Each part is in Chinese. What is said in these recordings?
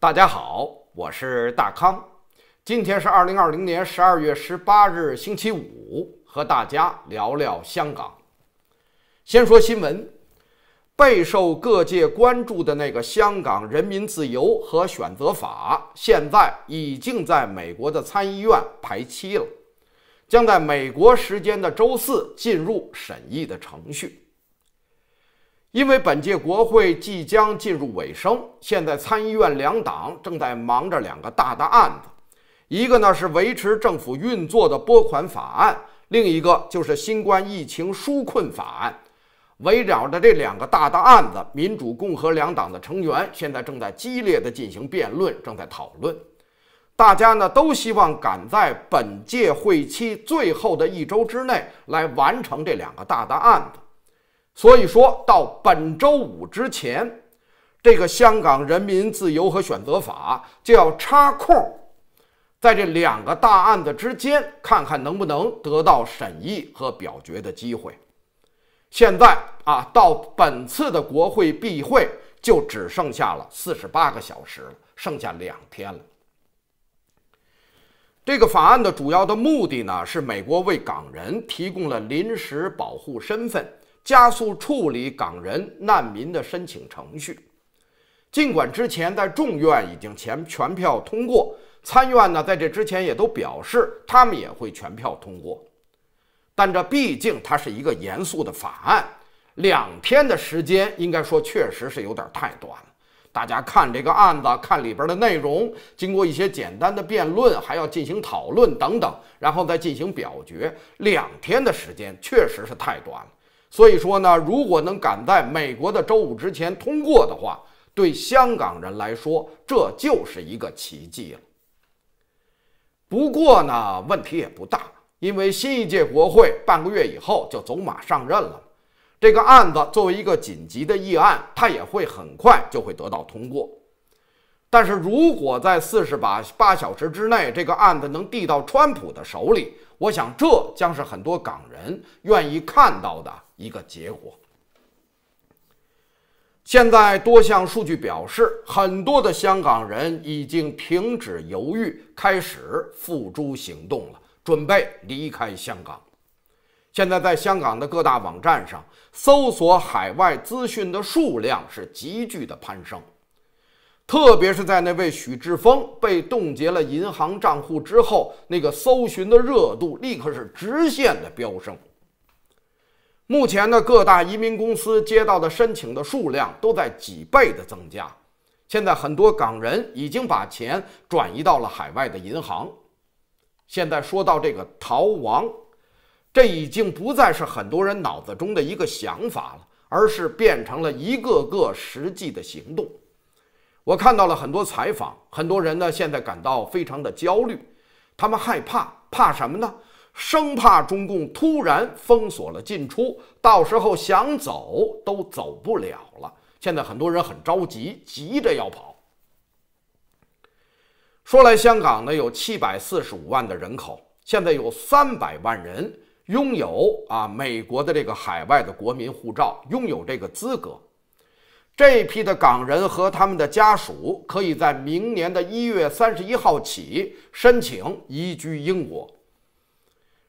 大家好，我是大康。今天是二零二零年十二月十八日，星期五，和大家聊聊香港。先说新闻，备受各界关注的那个《香港人民自由和选择法》，现在已经在美国的参议院排期了，将在美国时间的周四进入审议的程序。因为本届国会即将进入尾声，现在参议院两党正在忙着两个大的案子，一个呢是维持政府运作的拨款法案，另一个就是新冠疫情纾困法案。围绕着这两个大的案子，民主、共和两党的成员现在正在激烈的进行辩论，正在讨论。大家呢都希望赶在本届会期最后的一周之内来完成这两个大的案子。所以说到本周五之前，这个香港人民自由和选择法就要插空，在这两个大案子之间，看看能不能得到审议和表决的机会。现在啊，到本次的国会闭会就只剩下了四十八个小时了，剩下两天了。这个法案的主要的目的呢，是美国为港人提供了临时保护身份。加速处理港人难民的申请程序。尽管之前在众院已经全全票通过，参院呢在这之前也都表示他们也会全票通过，但这毕竟它是一个严肃的法案，两天的时间应该说确实是有点太短了。大家看这个案子，看里边的内容，经过一些简单的辩论，还要进行讨论等等，然后再进行表决，两天的时间确实是太短了。所以说呢，如果能赶在美国的周五之前通过的话，对香港人来说这就是一个奇迹了。不过呢，问题也不大，因为新一届国会半个月以后就走马上任了，这个案子作为一个紧急的议案，它也会很快就会得到通过。但是如果在四十把八小时之内，这个案子能递到川普的手里。我想，这将是很多港人愿意看到的一个结果。现在，多项数据表示，很多的香港人已经停止犹豫，开始付诸行动了，准备离开香港。现在，在香港的各大网站上，搜索海外资讯的数量是急剧的攀升。特别是在那位许志峰被冻结了银行账户之后，那个搜寻的热度立刻是直线的飙升。目前呢，各大移民公司接到的申请的数量都在几倍的增加。现在很多港人已经把钱转移到了海外的银行。现在说到这个逃亡，这已经不再是很多人脑子中的一个想法了，而是变成了一个个实际的行动。我看到了很多采访，很多人呢现在感到非常的焦虑，他们害怕，怕什么呢？生怕中共突然封锁了进出，到时候想走都走不了了。现在很多人很着急，急着要跑。说来，香港呢有七百四十五万的人口，现在有三百万人拥有啊美国的这个海外的国民护照，拥有这个资格。这批的港人和他们的家属可以在明年的一月三十一号起申请移居英国，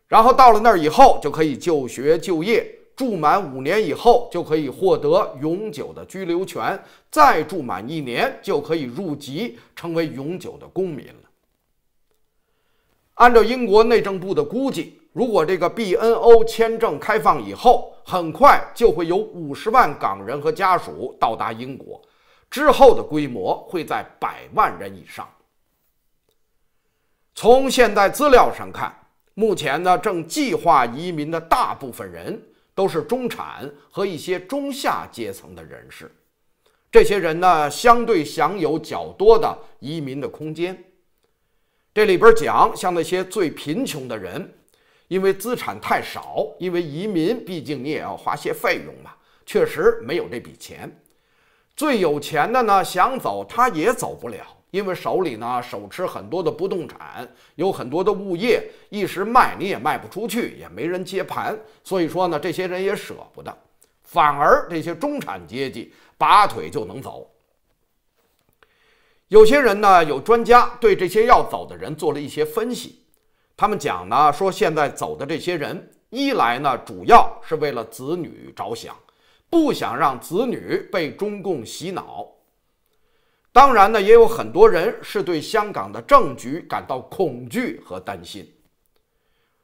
然后到了那儿以后就可以就学就业，住满五年以后就可以获得永久的居留权，再住满一年就可以入籍成为永久的公民了。按照英国内政部的估计，如果这个 BNO 签证开放以后，很快就会有五十万港人和家属到达英国，之后的规模会在百万人以上。从现代资料上看，目前呢正计划移民的大部分人都是中产和一些中下阶层的人士，这些人呢相对享有较多的移民的空间。这里边讲，像那些最贫穷的人。因为资产太少，因为移民，毕竟你也要花些费用嘛，确实没有这笔钱。最有钱的呢，想走他也走不了，因为手里呢手持很多的不动产，有很多的物业，一时卖你也卖不出去，也没人接盘。所以说呢，这些人也舍不得，反而这些中产阶级拔腿就能走。有些人呢，有专家对这些要走的人做了一些分析。他们讲呢，说现在走的这些人，一来呢主要是为了子女着想，不想让子女被中共洗脑。当然呢，也有很多人是对香港的政局感到恐惧和担心。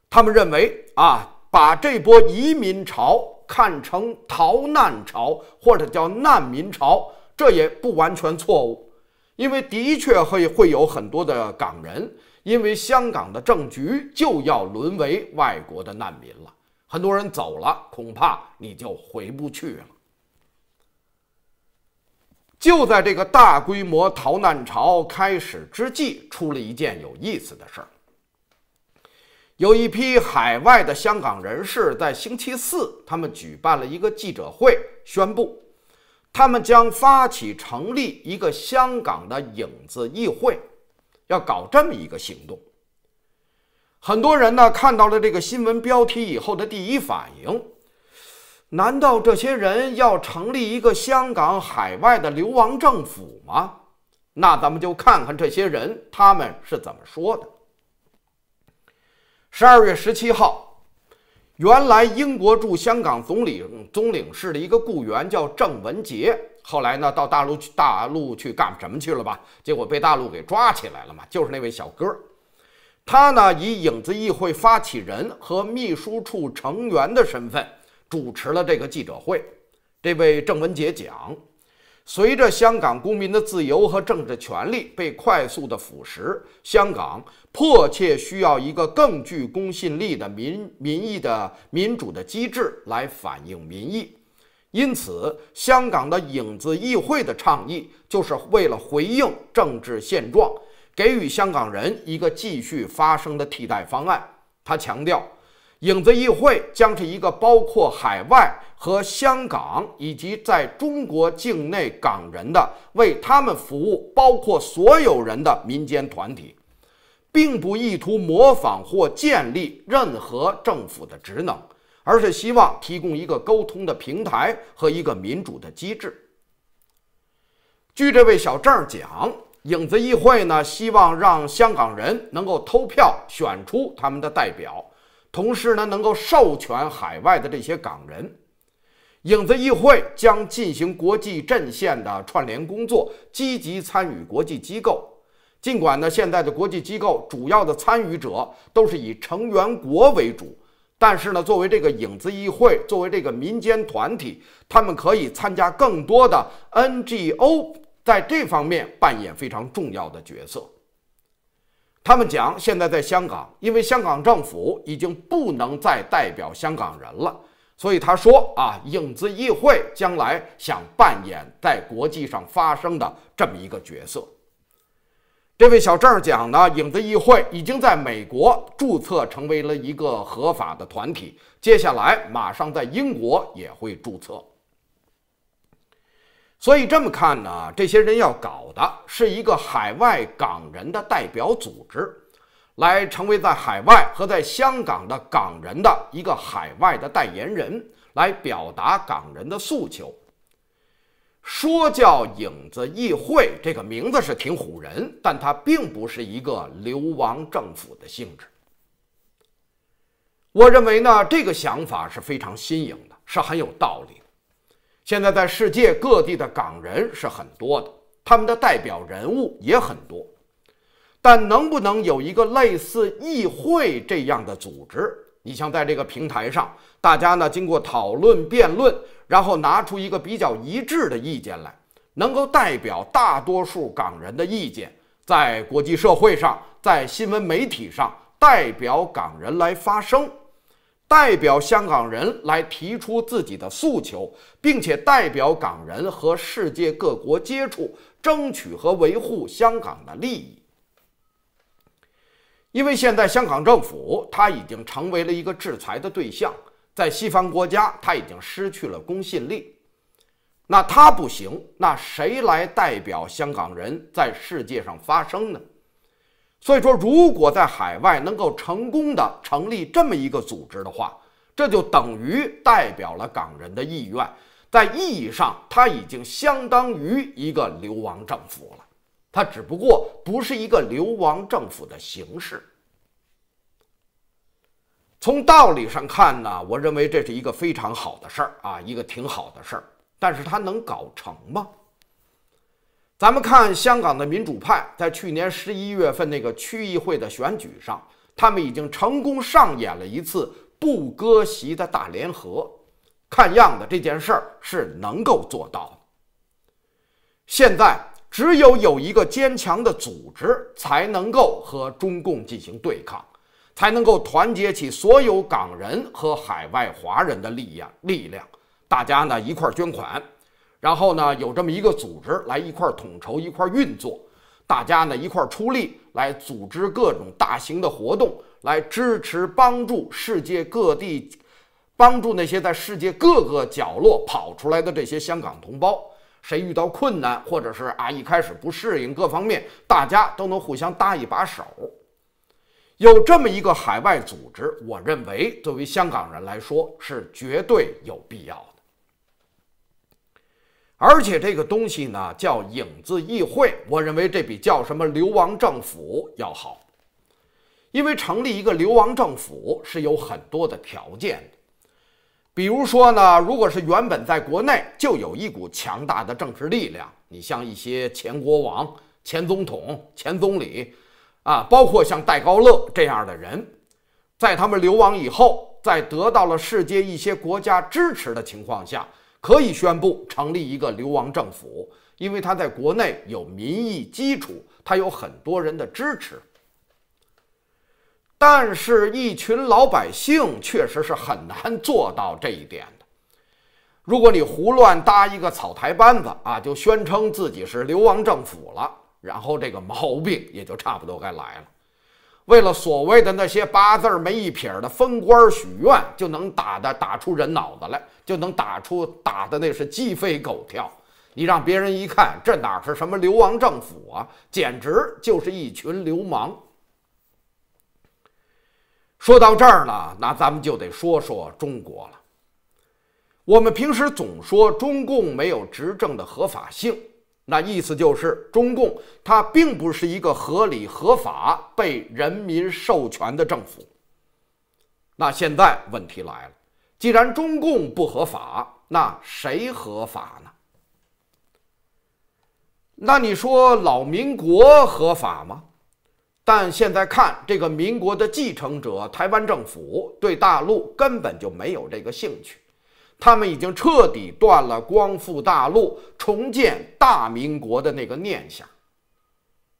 他们认为啊，把这波移民潮看成逃难潮或者叫难民潮，这也不完全错误，因为的确会会有很多的港人。因为香港的政局就要沦为外国的难民了，很多人走了，恐怕你就回不去了。就在这个大规模逃难潮开始之际，出了一件有意思的事儿：有一批海外的香港人士在星期四，他们举办了一个记者会，宣布他们将发起成立一个香港的影子议会。要搞这么一个行动，很多人呢看到了这个新闻标题以后的第一反应，难道这些人要成立一个香港海外的流亡政府吗？那咱们就看看这些人他们是怎么说的。十二月十七号。原来英国驻香港总领总领事的一个雇员叫郑文杰，后来呢到大陆去大陆去干什么去了吧？结果被大陆给抓起来了嘛，就是那位小哥。他呢以影子议会发起人和秘书处成员的身份主持了这个记者会。这位郑文杰讲。随着香港公民的自由和政治权利被快速的腐蚀，香港迫切需要一个更具公信力的民民意的民主的机制来反映民意。因此，香港的影子议会的倡议就是为了回应政治现状，给予香港人一个继续发声的替代方案。他强调，影子议会将是一个包括海外。和香港以及在中国境内港人的为他们服务，包括所有人的民间团体，并不意图模仿或建立任何政府的职能，而是希望提供一个沟通的平台和一个民主的机制。据这位小郑讲，影子议会呢希望让香港人能够投票选出他们的代表，同时呢能够授权海外的这些港人。影子议会将进行国际阵线的串联工作，积极参与国际机构。尽管呢，现在的国际机构主要的参与者都是以成员国为主，但是呢，作为这个影子议会，作为这个民间团体，他们可以参加更多的 NGO，在这方面扮演非常重要的角色。他们讲，现在在香港，因为香港政府已经不能再代表香港人了。所以他说啊，影子议会将来想扮演在国际上发生的这么一个角色。这位小郑讲呢，影子议会已经在美国注册成为了一个合法的团体，接下来马上在英国也会注册。所以这么看呢，这些人要搞的是一个海外港人的代表组织。来成为在海外和在香港的港人的一个海外的代言人，来表达港人的诉求。说叫“影子议会”这个名字是挺唬人，但它并不是一个流亡政府的性质。我认为呢，这个想法是非常新颖的，是很有道理的。现在在世界各地的港人是很多的，他们的代表人物也很多。但能不能有一个类似议会这样的组织？你像在这个平台上，大家呢经过讨论、辩论，然后拿出一个比较一致的意见来，能够代表大多数港人的意见，在国际社会上，在新闻媒体上代表港人来发声，代表香港人来提出自己的诉求，并且代表港人和世界各国接触，争取和维护香港的利益。因为现在香港政府它已经成为了一个制裁的对象，在西方国家它已经失去了公信力，那它不行，那谁来代表香港人在世界上发声呢？所以说，如果在海外能够成功的成立这么一个组织的话，这就等于代表了港人的意愿，在意义上，它已经相当于一个流亡政府了。它只不过不是一个流亡政府的形式。从道理上看呢，我认为这是一个非常好的事儿啊，一个挺好的事儿。但是它能搞成吗？咱们看香港的民主派，在去年十一月份那个区议会的选举上，他们已经成功上演了一次不割席的大联合。看样子这件事儿是能够做到。现在。只有有一个坚强的组织，才能够和中共进行对抗，才能够团结起所有港人和海外华人的力量。力量，大家呢一块儿捐款，然后呢有这么一个组织来一块儿统筹一块儿运作，大家呢一块儿出力来组织各种大型的活动，来支持帮助世界各地，帮助那些在世界各个角落跑出来的这些香港同胞。谁遇到困难，或者是啊一开始不适应各方面，大家都能互相搭一把手。有这么一个海外组织，我认为作为香港人来说是绝对有必要的。而且这个东西呢叫影子议会，我认为这比叫什么流亡政府要好，因为成立一个流亡政府是有很多的条件的。比如说呢，如果是原本在国内就有一股强大的政治力量，你像一些前国王、前总统、前总理，啊，包括像戴高乐这样的人，在他们流亡以后，在得到了世界一些国家支持的情况下，可以宣布成立一个流亡政府，因为他在国内有民意基础，他有很多人的支持。但是，一群老百姓确实是很难做到这一点的。如果你胡乱搭一个草台班子啊，就宣称自己是流亡政府了，然后这个毛病也就差不多该来了。为了所谓的那些八字没一撇的封官许愿，就能打得打出人脑子来，就能打出打的那是鸡飞狗跳。你让别人一看，这哪是什么流亡政府啊，简直就是一群流氓。说到这儿呢，那咱们就得说说中国了。我们平时总说中共没有执政的合法性，那意思就是中共它并不是一个合理合法、被人民授权的政府。那现在问题来了，既然中共不合法，那谁合法呢？那你说老民国合法吗？但现在看这个民国的继承者台湾政府对大陆根本就没有这个兴趣，他们已经彻底断了光复大陆、重建大民国的那个念想。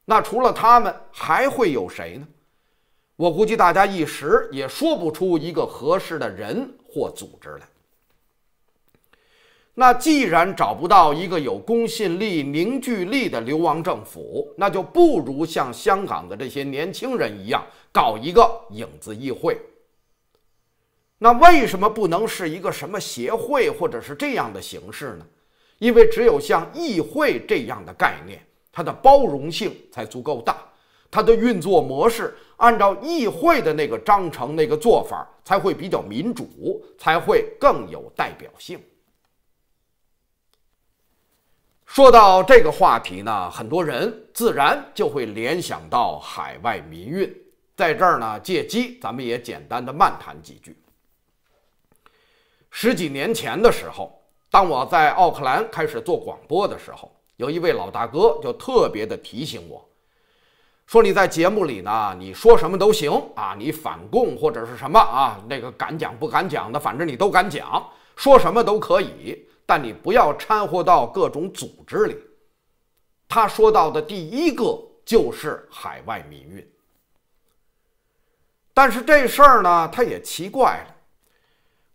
那除了他们，还会有谁呢？我估计大家一时也说不出一个合适的人或组织来。那既然找不到一个有公信力、凝聚力的流亡政府，那就不如像香港的这些年轻人一样搞一个影子议会。那为什么不能是一个什么协会或者是这样的形式呢？因为只有像议会这样的概念，它的包容性才足够大，它的运作模式按照议会的那个章程、那个做法，才会比较民主，才会更有代表性。说到这个话题呢，很多人自然就会联想到海外民运。在这儿呢，借机咱们也简单的漫谈几句。十几年前的时候，当我在奥克兰开始做广播的时候，有一位老大哥就特别的提醒我说：“你在节目里呢，你说什么都行啊，你反共或者是什么啊，那个敢讲不敢讲的，反正你都敢讲，说什么都可以。”但你不要掺和到各种组织里。他说到的第一个就是海外民运。但是这事儿呢，他也奇怪了。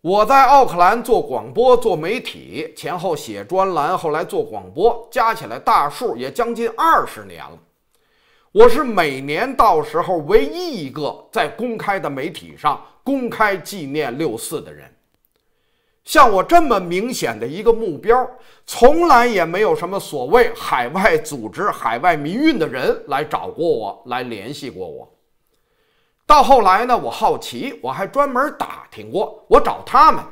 我在奥克兰做广播、做媒体，前后写专栏，后来做广播，加起来大数也将近二十年了。我是每年到时候唯一一个在公开的媒体上公开纪念六四的人。像我这么明显的一个目标，从来也没有什么所谓海外组织、海外民运的人来找过我，来联系过我。到后来呢，我好奇，我还专门打听过，我找他们，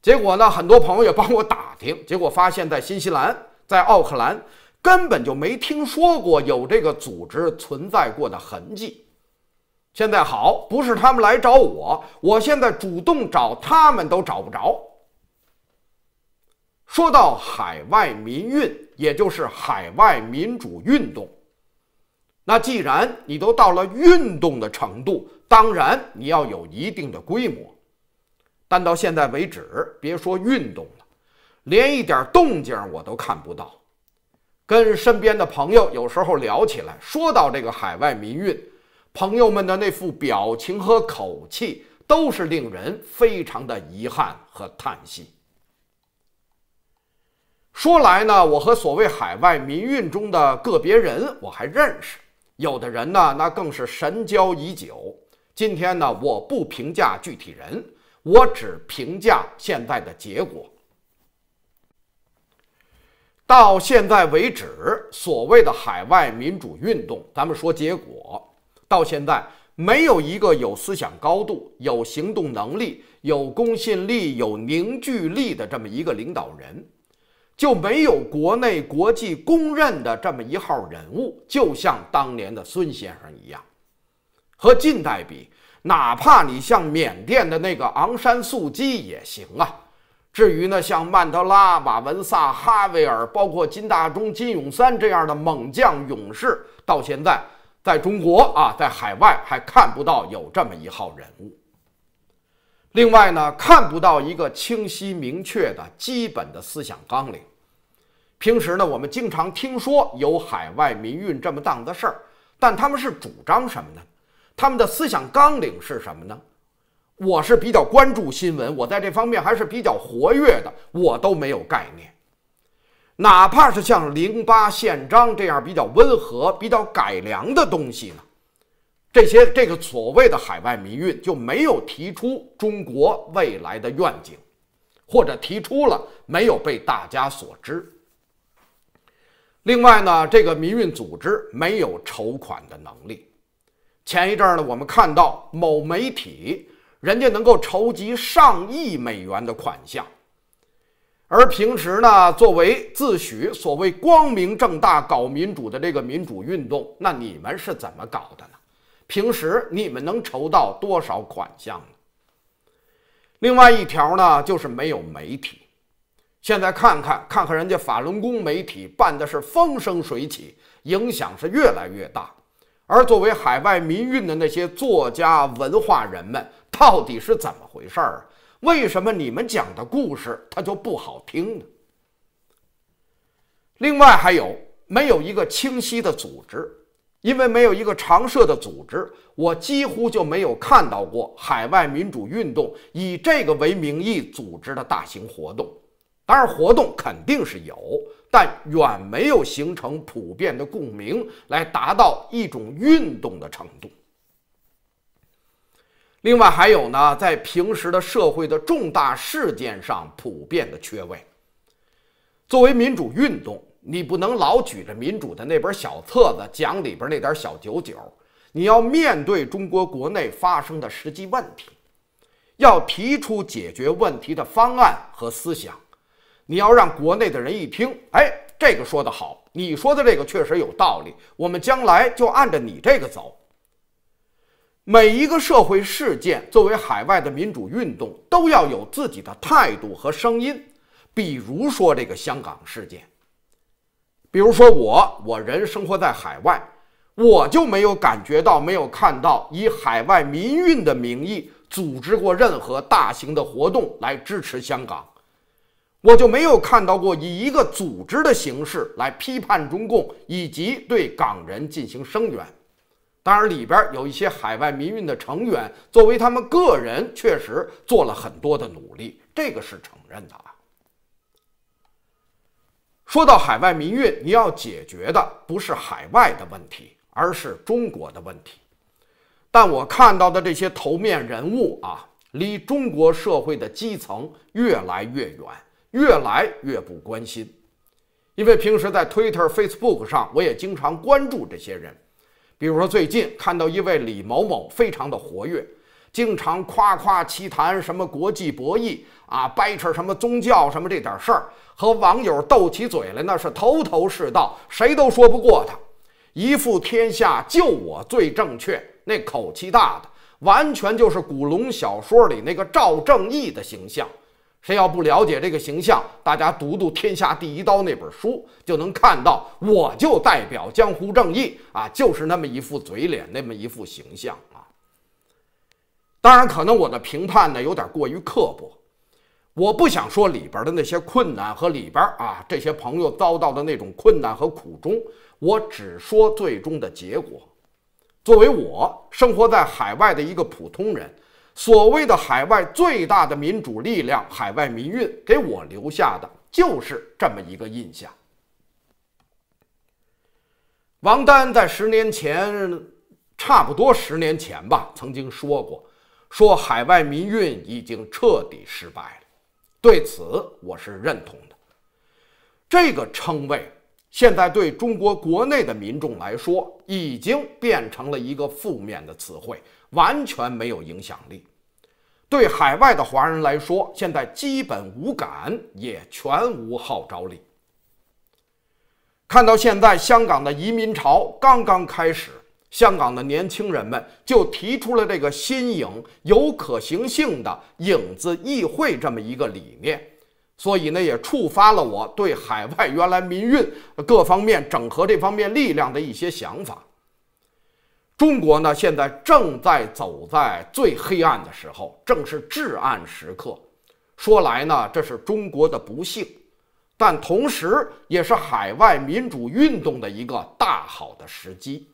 结果呢，很多朋友也帮我打听，结果发现，在新西兰，在奥克兰，根本就没听说过有这个组织存在过的痕迹。现在好，不是他们来找我，我现在主动找他们都找不着。说到海外民运，也就是海外民主运动，那既然你都到了运动的程度，当然你要有一定的规模。但到现在为止，别说运动了，连一点动静我都看不到。跟身边的朋友有时候聊起来，说到这个海外民运。朋友们的那副表情和口气，都是令人非常的遗憾和叹息。说来呢，我和所谓海外民运中的个别人，我还认识，有的人呢，那更是神交已久。今天呢，我不评价具体人，我只评价现在的结果。到现在为止，所谓的海外民主运动，咱们说结果。到现在，没有一个有思想高度、有行动能力、有公信力、有凝聚力的这么一个领导人，就没有国内国际公认的这么一号人物。就像当年的孙先生一样，和近代比，哪怕你像缅甸的那个昂山素季也行啊。至于呢，像曼德拉、瓦文萨、哈维尔，包括金大中、金永三这样的猛将勇士，到现在。在中国啊，在海外还看不到有这么一号人物。另外呢，看不到一个清晰明确的基本的思想纲领。平时呢，我们经常听说有海外民运这么档子事儿，但他们是主张什么呢？他们的思想纲领是什么呢？我是比较关注新闻，我在这方面还是比较活跃的，我都没有概念。哪怕是像《零八宪章》这样比较温和、比较改良的东西呢，这些这个所谓的海外民运就没有提出中国未来的愿景，或者提出了没有被大家所知。另外呢，这个民运组织没有筹款的能力。前一阵儿呢，我们看到某媒体人家能够筹集上亿美元的款项。而平时呢，作为自诩所谓光明正大搞民主的这个民主运动，那你们是怎么搞的呢？平时你们能筹到多少款项呢？另外一条呢，就是没有媒体。现在看看看看人家法轮功媒体办的是风生水起，影响是越来越大。而作为海外民运的那些作家、文化人们，到底是怎么回事儿啊？为什么你们讲的故事它就不好听呢？另外还有没有一个清晰的组织？因为没有一个常设的组织，我几乎就没有看到过海外民主运动以这个为名义组织的大型活动。当然，活动肯定是有，但远没有形成普遍的共鸣，来达到一种运动的程度。另外还有呢，在平时的社会的重大事件上普遍的缺位。作为民主运动，你不能老举着民主的那本小册子讲里边那点小九九，你要面对中国国内发生的实际问题，要提出解决问题的方案和思想，你要让国内的人一听，哎，这个说的好，你说的这个确实有道理，我们将来就按着你这个走。每一个社会事件，作为海外的民主运动，都要有自己的态度和声音。比如说这个香港事件，比如说我，我人生活在海外，我就没有感觉到、没有看到以海外民运的名义组织过任何大型的活动来支持香港，我就没有看到过以一个组织的形式来批判中共以及对港人进行声援。当然，里边有一些海外民运的成员，作为他们个人，确实做了很多的努力，这个是承认的啊。说到海外民运，你要解决的不是海外的问题，而是中国的问题。但我看到的这些头面人物啊，离中国社会的基层越来越远，越来越不关心。因为平时在 Twitter、Facebook 上，我也经常关注这些人。比如说，最近看到一位李某某非常的活跃，经常夸夸其谈什么国际博弈啊，掰扯什么宗教什么这点事儿，和网友斗起嘴来，那是头头是道，谁都说不过他，一副天下就我最正确，那口气大的，完全就是古龙小说里那个赵正义的形象。谁要不了解这个形象，大家读读《天下第一刀》那本书就能看到，我就代表江湖正义啊，就是那么一副嘴脸，那么一副形象啊。当然，可能我的评判呢有点过于刻薄，我不想说里边的那些困难和里边啊这些朋友遭到的那种困难和苦衷，我只说最终的结果。作为我生活在海外的一个普通人。所谓的海外最大的民主力量——海外民运，给我留下的就是这么一个印象。王丹在十年前，差不多十年前吧，曾经说过：“说海外民运已经彻底失败了。”对此，我是认同的。这个称谓现在对中国国内的民众来说，已经变成了一个负面的词汇。完全没有影响力，对海外的华人来说，现在基本无感，也全无号召力。看到现在香港的移民潮刚刚开始，香港的年轻人们就提出了这个新颖、有可行性的“影子议会”这么一个理念，所以呢，也触发了我对海外原来民运各方面整合这方面力量的一些想法。中国呢，现在正在走在最黑暗的时候，正是至暗时刻。说来呢，这是中国的不幸，但同时也是海外民主运动的一个大好的时机。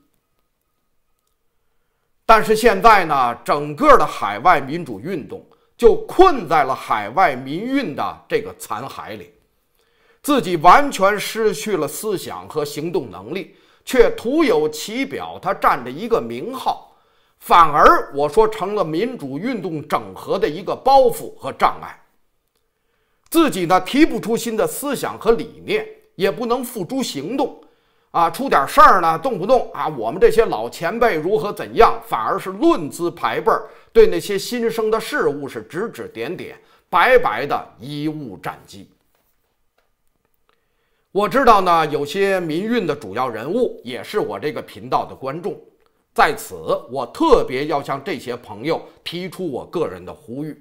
但是现在呢，整个的海外民主运动就困在了海外民运的这个残骸里，自己完全失去了思想和行动能力。却徒有其表，它占着一个名号，反而我说成了民主运动整合的一个包袱和障碍。自己呢提不出新的思想和理念，也不能付诸行动，啊，出点事儿呢，动不动啊，我们这些老前辈如何怎样，反而是论资排辈儿，对那些新生的事物是指指点点，白白的贻误战机。我知道呢，有些民运的主要人物也是我这个频道的观众，在此我特别要向这些朋友提出我个人的呼吁：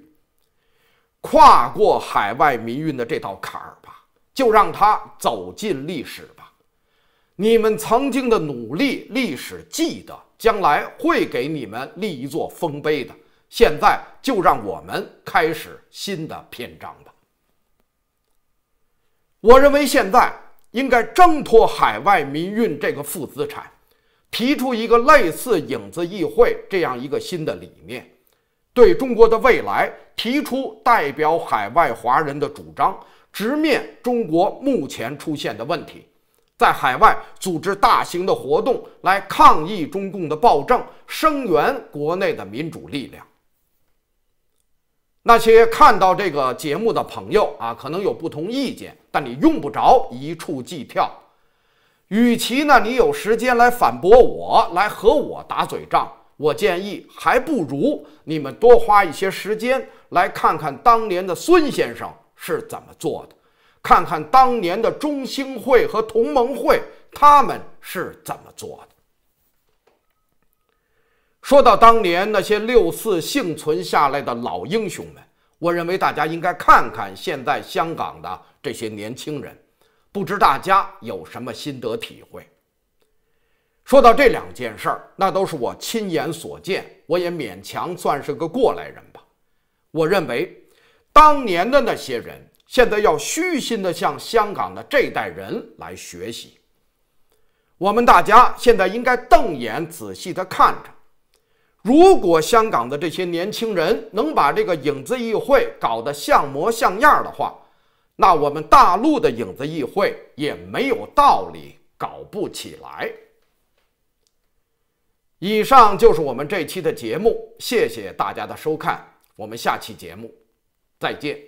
跨过海外民运的这道坎儿吧，就让他走进历史吧。你们曾经的努力，历史记得，将来会给你们立一座丰碑的。现在就让我们开始新的篇章吧。我认为现在。应该挣脱海外民运这个负资产，提出一个类似影子议会这样一个新的理念，对中国的未来提出代表海外华人的主张，直面中国目前出现的问题，在海外组织大型的活动来抗议中共的暴政，声援国内的民主力量。那些看到这个节目的朋友啊，可能有不同意见。但你用不着一触即跳，与其呢，你有时间来反驳我，来和我打嘴仗，我建议还不如你们多花一些时间来看看当年的孙先生是怎么做的，看看当年的中兴会和同盟会他们是怎么做的。说到当年那些六四幸存下来的老英雄们。我认为大家应该看看现在香港的这些年轻人，不知大家有什么心得体会。说到这两件事儿，那都是我亲眼所见，我也勉强算是个过来人吧。我认为，当年的那些人，现在要虚心的向香港的这代人来学习。我们大家现在应该瞪眼仔细的看着。如果香港的这些年轻人能把这个影子议会搞得像模像样的话，那我们大陆的影子议会也没有道理搞不起来。以上就是我们这期的节目，谢谢大家的收看，我们下期节目再见。